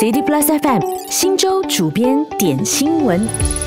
City Plus FM 新州主编点新闻。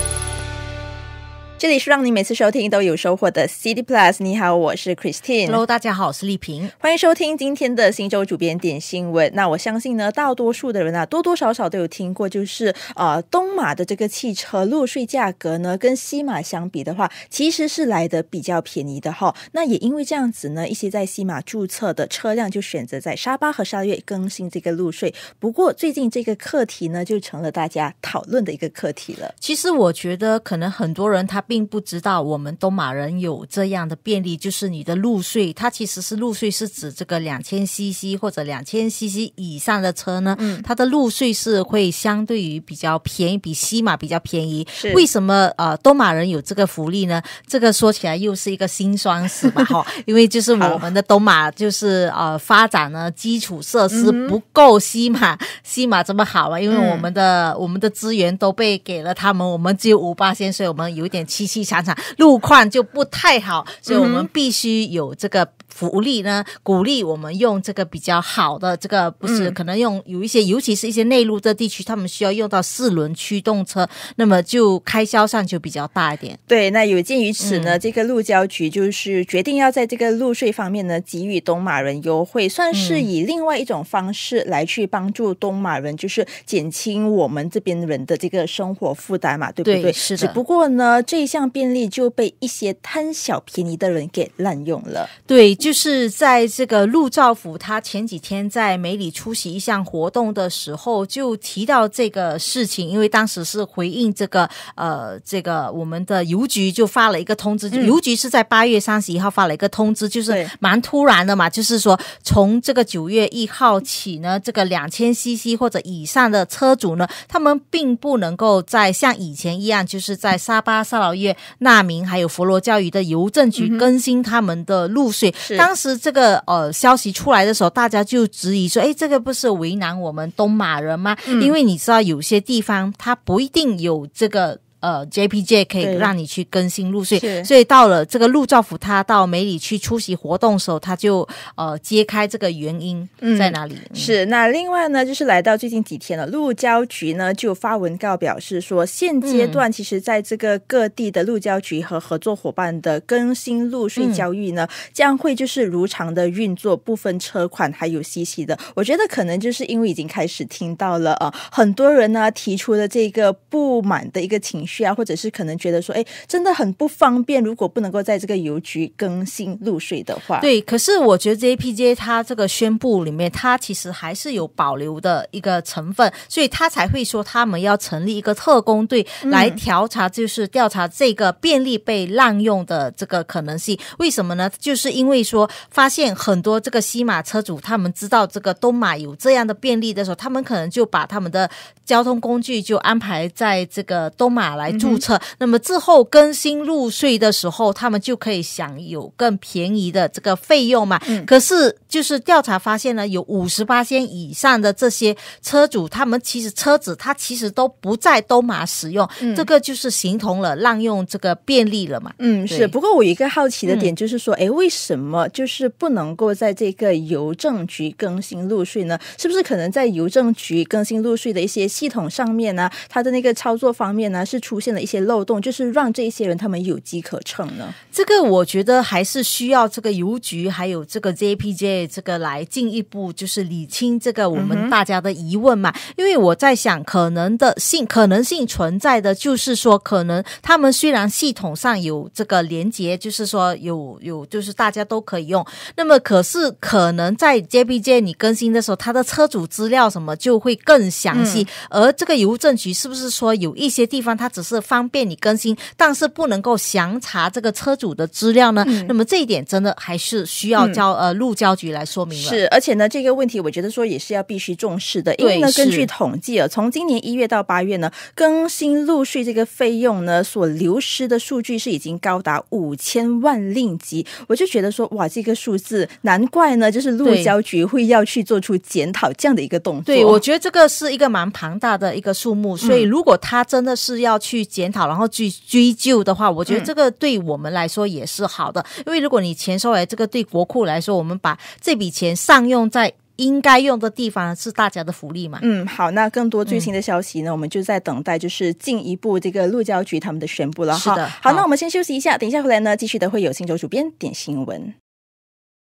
这里是让你每次收听都有收获的 CD Plus。你好，我是 Christine。Hello，大家好，我是丽萍。欢迎收听今天的新州主编点新闻。那我相信呢，大多数的人啊，多多少少都有听过，就是呃，东马的这个汽车路税价格呢，跟西马相比的话，其实是来的比较便宜的哈。那也因为这样子呢，一些在西马注册的车辆就选择在沙巴和沙月更新这个路税。不过最近这个课题呢，就成了大家讨论的一个课题了。其实我觉得，可能很多人他。并不知道我们东马人有这样的便利，就是你的路税，它其实是路税是指这个两千 CC 或者两千 CC 以上的车呢，它的路税是会相对于比较便宜，比西马比较便宜。为什么？呃，东马人有这个福利呢？这个说起来又是一个辛酸史吧，哈，因为就是我们的东马就是呃发展呢基础设施不够西马西马这么好啊，因为我们的我们的资源都被给了他们，我们只有五八线，所以我们有点。凄凄惨惨，路况就不太好，所以我们必须有这个。福利呢？鼓励我们用这个比较好的这个，不是可能用有一些，尤其是一些内陆的地区，他们需要用到四轮驱动车，那么就开销上就比较大一点。对，那有鉴于此呢，这个路交局就是决定要在这个路税方面呢给予东马人优惠，算是以另外一种方式来去帮助东马人，就是减轻我们这边人的这个生活负担嘛，对不对？是的。只不过呢，这项便利就被一些贪小便宜的人给滥用了。对。就是在这个陆兆福，他前几天在美里出席一项活动的时候，就提到这个事情。因为当时是回应这个，呃，这个我们的邮局就发了一个通知。邮局是在八月三十一号发了一个通知，就是蛮突然的嘛。就是说，从这个九月一号起呢，这个两千 CC 或者以上的车主呢，他们并不能够在像以前一样，就是在沙巴、沙劳越、纳明还有佛罗教屿的邮政局更新他们的露水。当时这个呃消息出来的时候，大家就质疑说：“哎，这个不是为难我们东马人吗？因为你知道，有些地方他不一定有这个。”呃 j p j 可以让你去更新入睡。所以到了这个陆兆福他到美里去出席活动的时候，他就呃揭开这个原因在哪里？是那另外呢，就是来到最近几天了，陆交局呢就发文告表示说，现阶段其实在这个各地的陆交局和合作伙伴的更新入睡交易呢，将会就是如常的运作，部分车款还有利息的。我觉得可能就是因为已经开始听到了呃很多人呢提出的这个不满的一个情绪。需要，或者是可能觉得说，哎，真的很不方便。如果不能够在这个邮局更新入水的话，对。可是我觉得 JPJ 它这个宣布里面，它其实还是有保留的一个成分，所以他才会说他们要成立一个特工队来调查，就是调查这个便利被滥用的这个可能性。为什么呢？就是因为说发现很多这个西马车主他们知道这个东马有这样的便利的时候，他们可能就把他们的交通工具就安排在这个东马了。来注册，那么之后更新入税的时候，他们就可以享有更便宜的这个费用嘛？嗯，可是就是调查发现呢，有五十八千以上的这些车主，他们其实车子他其实都不在都马使用，嗯，这个就是形同了滥用这个便利了嘛？嗯，是。不过我一个好奇的点就是说，哎，为什么就是不能够在这个邮政局更新入税呢？是不是可能在邮政局更新入税的一些系统上面呢，它的那个操作方面呢是出？出现了一些漏洞，就是让这一些人他们有机可乘呢。这个我觉得还是需要这个邮局还有这个 j p j 这个来进一步就是理清这个我们大家的疑问嘛。因为我在想可能的性可能性存在的就是说，可能他们虽然系统上有这个连接，就是说有有就是大家都可以用，那么可是可能在 j p j 你更新的时候，他的车主资料什么就会更详细。而这个邮政局是不是说有一些地方它只是方便你更新，但是不能够详查这个车主的资料呢。那么这一点真的还是需要交呃路交局来说明了。是，而且呢这个问题我觉得说也是要必须重视的。因为呢，根据统计啊，从今年一月到八月呢，更新路税这个费用呢所流失的数据是已经高达五千万令吉。我就觉得说哇，这个数字难怪呢，就是路交局会要去做出检讨这样的一个动作。对，我觉得这个是一个蛮庞大的一个数目。所以如果他真的是要去去检讨，然后去追究的话，我觉得这个对我们来说也是好的，因为如果你钱收来，这个对国库来说，我们把这笔钱上用在应该用的地方，是大家的福利嘛？嗯，好，那更多最新的消息呢，我们就在等待，就是进一步这个陆交局他们的宣布了。是的，好，那我们先休息一下，等一下回来呢，继续的会有星球主编点新闻。